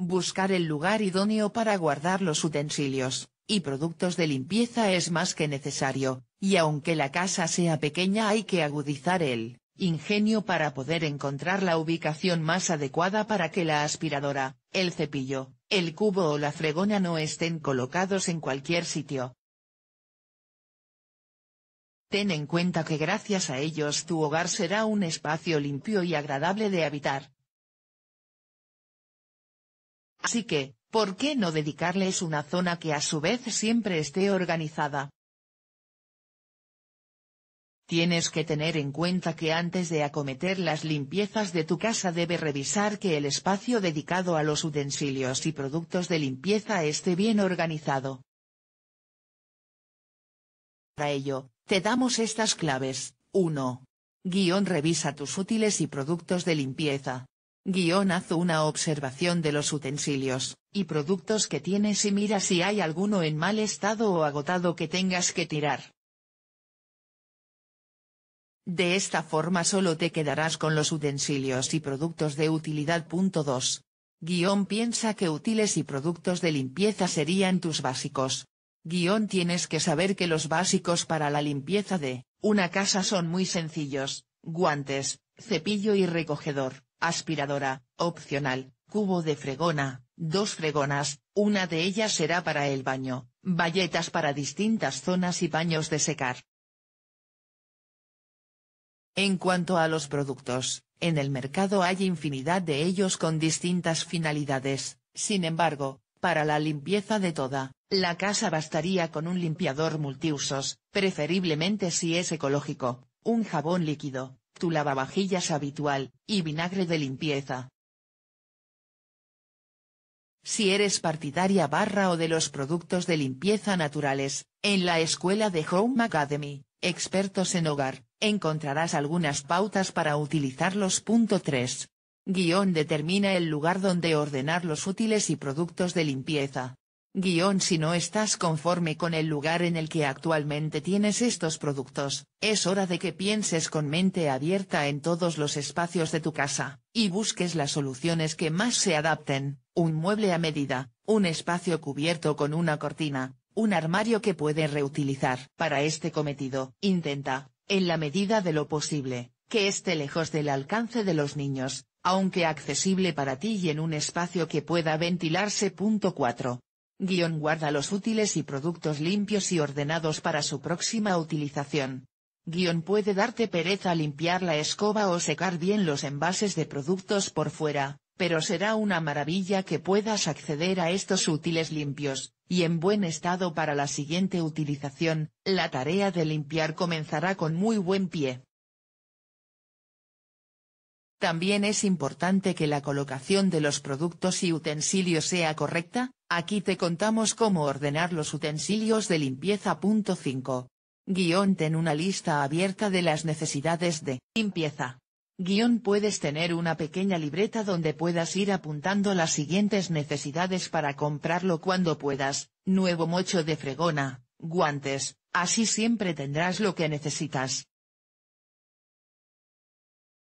buscar el lugar idóneo para guardar los utensilios y productos de limpieza es más que necesario, y aunque la casa sea pequeña hay que agudizar el ingenio para poder encontrar la ubicación más adecuada para que la aspiradora, el cepillo, el cubo o la fregona no estén colocados en cualquier sitio. Ten en cuenta que gracias a ellos tu hogar será un espacio limpio y agradable de habitar, Así que, ¿por qué no dedicarles una zona que a su vez siempre esté organizada? Tienes que tener en cuenta que antes de acometer las limpiezas de tu casa debe revisar que el espacio dedicado a los utensilios y productos de limpieza esté bien organizado. Para ello, te damos estas claves. 1. Guión revisa tus útiles y productos de limpieza. Guión haz una observación de los utensilios, y productos que tienes y mira si hay alguno en mal estado o agotado que tengas que tirar. De esta forma solo te quedarás con los utensilios y productos de utilidad. 2. Guión piensa que útiles y productos de limpieza serían tus básicos. Guión tienes que saber que los básicos para la limpieza de una casa son muy sencillos, guantes, cepillo y recogedor aspiradora, opcional, cubo de fregona, dos fregonas, una de ellas será para el baño, bayetas para distintas zonas y baños de secar. En cuanto a los productos, en el mercado hay infinidad de ellos con distintas finalidades, sin embargo, para la limpieza de toda, la casa bastaría con un limpiador multiusos, preferiblemente si es ecológico, un jabón líquido, tu lavavajillas habitual, y vinagre de limpieza. Si eres partidaria barra o de los productos de limpieza naturales, en la escuela de Home Academy, expertos en hogar, encontrarás algunas pautas para utilizarlos. 3. Guión determina el lugar donde ordenar los útiles y productos de limpieza. Guión si no estás conforme con el lugar en el que actualmente tienes estos productos, es hora de que pienses con mente abierta en todos los espacios de tu casa, y busques las soluciones que más se adapten, un mueble a medida, un espacio cubierto con una cortina, un armario que puedes reutilizar. Para este cometido, intenta, en la medida de lo posible, que esté lejos del alcance de los niños, aunque accesible para ti y en un espacio que pueda ventilarse. 4. Guión guarda los útiles y productos limpios y ordenados para su próxima utilización. Guión puede darte pereza limpiar la escoba o secar bien los envases de productos por fuera, pero será una maravilla que puedas acceder a estos útiles limpios, y en buen estado para la siguiente utilización, la tarea de limpiar comenzará con muy buen pie. También es importante que la colocación de los productos y utensilios sea correcta, aquí te contamos cómo ordenar los utensilios de limpieza. Guión ten una lista abierta de las necesidades de limpieza. Guión puedes tener una pequeña libreta donde puedas ir apuntando las siguientes necesidades para comprarlo cuando puedas, nuevo mocho de fregona, guantes, así siempre tendrás lo que necesitas.